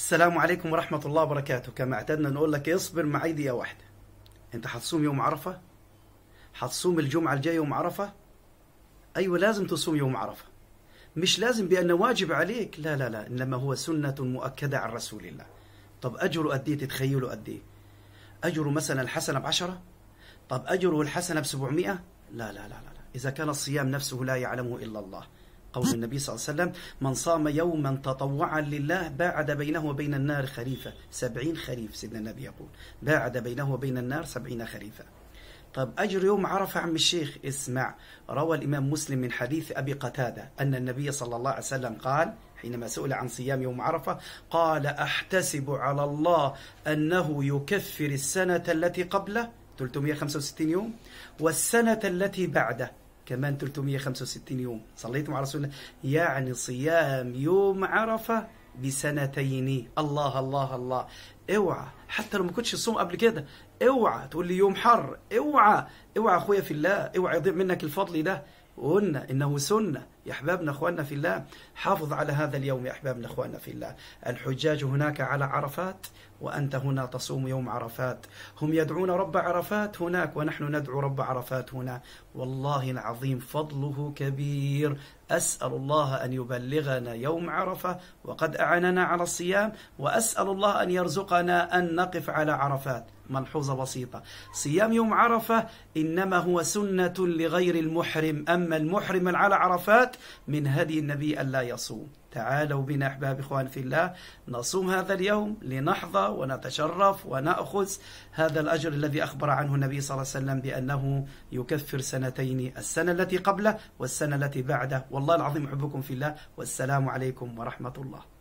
السلام عليكم ورحمة الله وبركاته كما اعتدنا نقول لك اصبر معي دقيقة واحدة انت هتصوم يوم عرفة هتصوم الجمعة الجاية يوم عرفة أيوة لازم تصوم يوم عرفة مش لازم بأنه واجب عليك لا لا لا إنما هو سنة مؤكدة عن رسول الله طب أجره قد إيه تتخيلوا قد إيه أجره مثلا الحسنة بعشرة طب أجره الحسنة بسبعمائة لا لا لا لا إذا كان الصيام نفسه لا يعلمه إلا الله قول النبي صلى الله عليه وسلم من صام يوما تطوعا لله باعد بينه وبين النار خريفة سبعين خريف سيدنا النبي يقول باعد بينه وبين النار سبعين خريفة طب أجر يوم عرفة عم الشيخ اسمع روى الإمام مسلم من حديث أبي قتادة أن النبي صلى الله عليه وسلم قال حينما سئل عن صيام يوم عرفة قال أحتسب على الله أنه يكفر السنة التي قبله 365 يوم والسنة التي بعده كمان 365 يوم صليت مع رسول الله يعني صيام يوم عرفة بسنتين الله الله الله اوعى حتى لو ما كنتش تصوم قبل كده اوعى تقول لي يوم حر اوعى اوعى اخويا في الله اوعى يضيع منك الفضل ده وقلنا انه سنه يا احبابنا اخواننا في الله حافظ على هذا اليوم يا احبابنا اخواننا في الله الحجاج هناك على عرفات وانت هنا تصوم يوم عرفات هم يدعون رب عرفات هناك ونحن ندعو رب عرفات هنا والله العظيم فضله كبير اسال الله ان يبلغنا يوم عرفه وقد اعاننا على الصيام واسال الله ان يرزقنا ان نقف على عرفات ملحوظة بسيطة صيام يوم عرفة إنما هو سنة لغير المحرم أما المحرم على عرفات الصلوات من هدي النبي ألا يصوم تعالوا بنا أحباب إخوان في الله نصوم هذا اليوم لنحظى ونتشرف ونأخذ هذا الأجر الذي أخبر عنه النبي صلى الله عليه وسلم بأنه يكفر سنتين السنة التي قبله والسنة التي بعده والله العظيم أحبكم في الله والسلام عليكم ورحمة الله